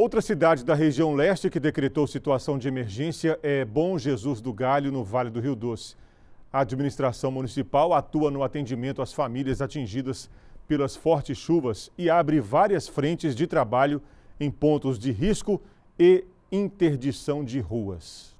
Outra cidade da região leste que decretou situação de emergência é Bom Jesus do Galho, no Vale do Rio Doce. A administração municipal atua no atendimento às famílias atingidas pelas fortes chuvas e abre várias frentes de trabalho em pontos de risco e interdição de ruas.